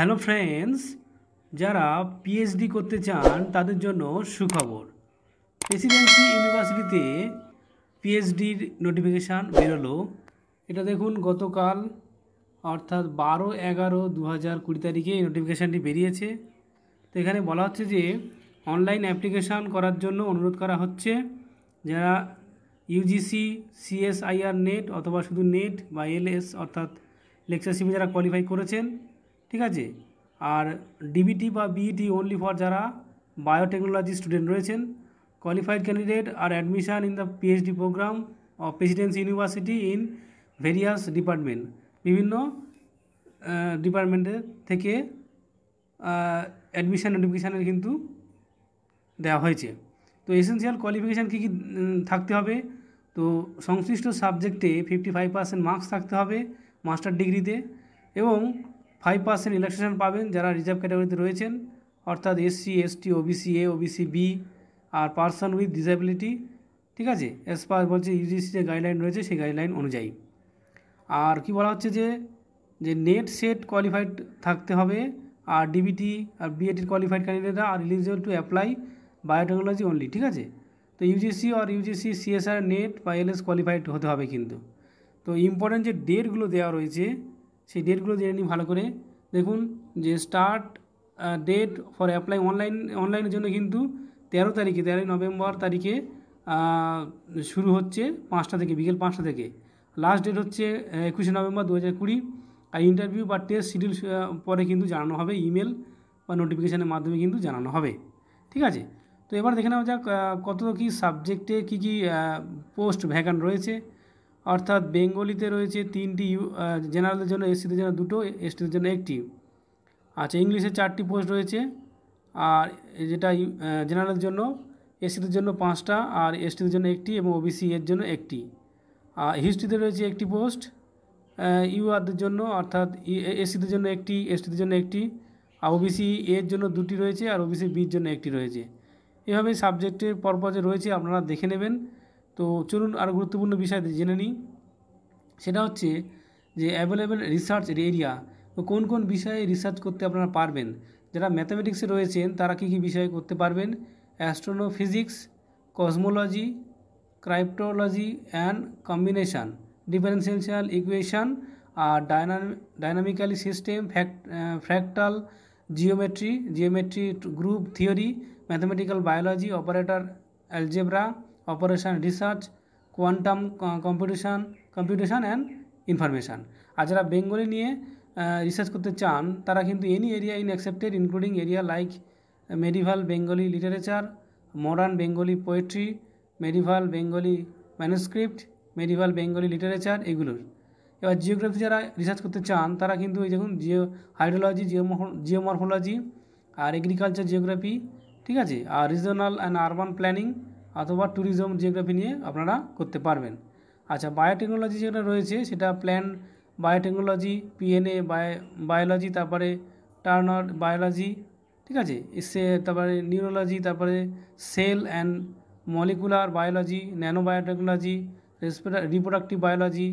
hello friends যারা PhD করতে চান তাদের জন্য সুখবর প্রেসিডেন্সি ইউনিভার্সিটিতে পিএইচডির নোটিফিকেশান বেরোলো এটা দেখুন গতকাল অর্থাৎ বারো এগারো দু হাজার কুড়ি তারিখে এই নোটিফিকেশানটি বেরিয়েছে তো এখানে বলা হচ্ছে যে অনলাইন অ্যাপ্লিকেশান করার জন্য অনুরোধ করা হচ্ছে যারা ইউজিসি সিএসআইআর নেট অথবা শুধু নেট বা এলএস অর্থাৎ লেকচারশিপে যারা কোয়ালিফাই করেছেন ঠিক আছে আর ডিবিটি বা বিইটি ওনলি ফর যারা বায়োটেকনোলজি স্টুডেন্ট রয়েছেন কোয়ালিফাইড ক্যান্ডিডেট আর admission in the PhD program of Presidency University in various department বিভিন্ন ডিপার্টমেন্টের থেকে অ্যাডমিশান নোটিফিকেশানের কিন্তু দেওয়া হয়েছে তো এসেন্সিয়াল কোয়ালিফিকেশান কী কী থাকতে হবে তো সংশ্লিষ্ট সাবজেক্টে ফিফটি ফাইভ পার্সেন্ট মার্কস থাকতে হবে মাস্টার ডিগ্রিতে এবং ফাইভ পার্সেন্ট রিল্যাক্সেশন পাবেন যারা রিজার্ভ ক্যাটাগরিতে রয়েছেন অর্থাৎ SC ST OBC A OBC B আর পার্সন উইথ ডিসাবিলিটি ঠিক আছে এস পার বলছে ইউজিসি যে গাইডলাইন রয়েছে সেই গাইডলাইন অনুযায়ী আর কি বলা হচ্ছে যে যে নেট সেট কোয়ালিফাইড থাকতে হবে আর ডিবিটি আর বিএটির কোয়ালিফাইড ক্যান্ডিডেট আর eligible to apply biotechnology only ঠিক আছে তো ইউজিসি আর ইউজিসি সিএসআর নেট বা এলএস কোয়ালিফাইড হতে হবে কিন্তু তো ইম্পর্টেন্ট যে ডেটগুলো দেওয়া রয়েছে সেই ডেটগুলো জেনে নিই ভালো করে দেখুন যে start date for apply online অনলাইনের জন্য কিন্তু তেরো তারিখে তেরোই নভেম্বর তারিখে শুরু হচ্ছে পাঁচটা থেকে বিকেল পাঁচটা থেকে লাস্ট ডেট হচ্ছে একুশে নভেম্বর দু হাজার কুড়ি আর ইন্টারভিউ বা টেস্ট শিডিউল পরে কিন্তু জানানো হবে ইমেল বা নোটিফিকেশানের মাধ্যমে কিন্তু জানানো হবে ঠিক আছে তো এবার দেখে নেওয়া যাক কত কী সাবজেক্টে কী কী পোস্ট ভ্যাকান্ট রয়েছে অর্থাৎ বেঙ্গলিতে রয়েছে তিনটি ইউ জেনারেলের জন্য এসসিদের জন্য দুটো এসটিদের জন্য একটি আচ্ছা ইংলিশে চারটি পোস্ট রয়েছে আর যেটা জেনারেলের জন্য এসসিদের জন্য পাঁচটা আর এসটিদের জন্য একটি এবং ওবিসি এর জন্য একটি আর হিস্ট্রিতে রয়েছে একটি পোস্ট ইউআরদের জন্য অর্থাৎ এসসিদের জন্য একটি এসটিদের জন্য একটি আর ওবিসি এর জন্য দুটি রয়েছে আর ওবিসি বির জন্য একটি রয়েছে এভাবে সাবজেক্টের যে রয়েছে আপনারা দেখে নেবেন তো চলুন আরও গুরুত্বপূর্ণ বিষয় জেনে নিই সেটা হচ্ছে যে অ্যাভেলেবেল রিসার্চ এরিয়া কোন কোন বিষয়ে রিসার্চ করতে আপনারা পারবেন যারা ম্যাথামেটিক্সে রয়েছেন তারা কী কী বিষয়ে করতে পারবেন astrophysics cosmology cryptology and combination differential equation আর dynamically system fractal geometry geometry group theory mathematical biology operator algebra operation research quantum competition competition and information আর যারা বেঙ্গলি নিয়ে রিসার্চ করতে চান তারা কিন্তু any area in accepted including area like medieval Bengali literature modern Bengali poetry medieval Bengali manuscript medieval Bengali literature এগুলোর এবার geography যারা রিসার্চ করতে চান তারা কিন্তু এই দেখুন জিও হাইড্রোলজি জিওমরফোলজি আর এগ্রিকালচার জিওগ্রাফি ঠিক আছে আর রিজনাল অ্যান্ড আরবান প্ল্যানিং অথবা ট্যুরিজম জিওগ্রাফি নিয়ে আপনারা করতে পারবেন আচ্ছা বায়োটেকনোলজি যেটা রয়েছে সেটা plan biotechnology PNA bio biology তারপরে টার্নার বায়োলজি ঠিক আছে সে তারপরে নিউরোলজি তারপরে cell and molecular biology nano biotechnology reproductive biology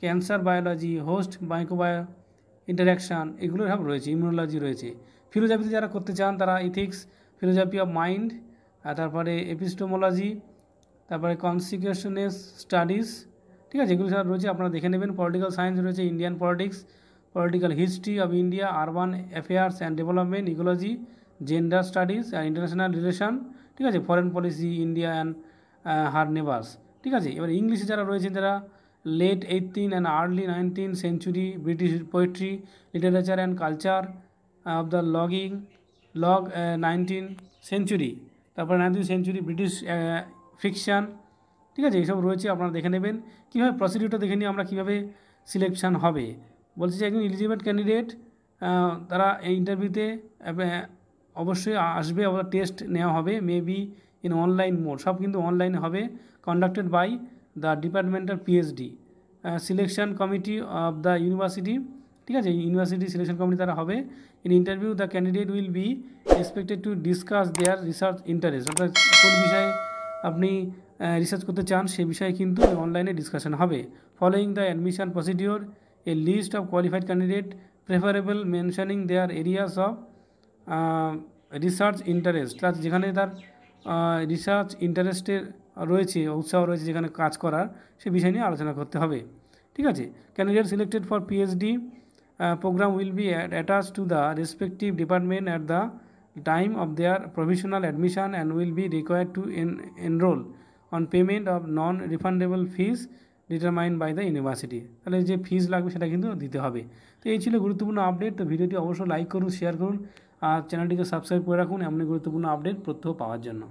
cancer biology host microbio interaction এগুলো সব রয়েছে ইমিউনোলজি রয়েছে ফিলোজাপিতে যারা করতে চান তারা ইথিক্স ফিলোজাপি অফ মাইন্ড তারপরে এপিস্টোমোলজি তারপরে কনসিকুয়েশনেস স্টাডিজ ঠিক আছে এগুলো সব রয়েছে আপনারা দেখে নেবেন পলিটিক্যাল সায়েন্স রয়েছে Indian politics political history of India urban affairs and development ecology gender studies and international relation ঠিক আছে foreign policy India and her neighbours ঠিক আছে এবার ইংলিশে যারা রয়েছেন যারা late eighteen and early nineteen century British poetry literature and culture of the লগিং লগ নাইনটিন সেঞ্চুরি তারপরে নাইনটিন সেঞ্চুরি ব্রিটিশ ফিকশান ঠিক আছে এইসব রয়েছে আপনারা দেখে নেবেন কীভাবে প্রসিডিউরটা দেখে নিয়ে আমরা কীভাবে সিলেকশান হবে বলছি যে একজন এলিজিবেল ক্যান্ডিডেট তারা এই ইন্টারভিউতে অবশ্যই আসবে আবার টেস্ট নেওয়া হবে মেবি ইন অনলাইন মোড সব কিন্তু অনলাইন হবে conducted by the of PhD selection committee of the university ঠিক আছে ইউনিভার্সিটি সিলেকশন কমিটি তারা হবে in interview the candidate will be expected to discuss their research interest অর্থাৎ কোন বিষয়ে আপনি রিসার্চ করতে চান সে বিষয়ে কিন্তু অনলাইনে ডিসকাশন হবে following the admission procedure a list of qualified candidate preferable mentioning their areas of research interest তার যেখানে তার রিসার্চ ইন্টারেস্টের রয়েছে উৎসাহ রয়েছে যেখানে কাজ করার সে বিষয় নিয়ে আলোচনা করতে হবে ঠিক আছে candidate selected for PhD program will be attach to the respective department at the time of their provisional admission and will be required to en enroll on payment of non-refundable fees determined by the university তাহলে যে ফিজ লাগবে সেটা কিন্তু দিতে হবে তো এই ছিল গুরুত্বপূর্ণ আপডেট তো ভিডিওটি অবশ্যই লাইক করুন শেয়ার করুন আর চ্যানেলটিকে সাবস্ক্রাইব করে রাখুন এমনই গুরুত্বপূর্ণ আপডেট প্রত্যহ পাওয়ার জন্য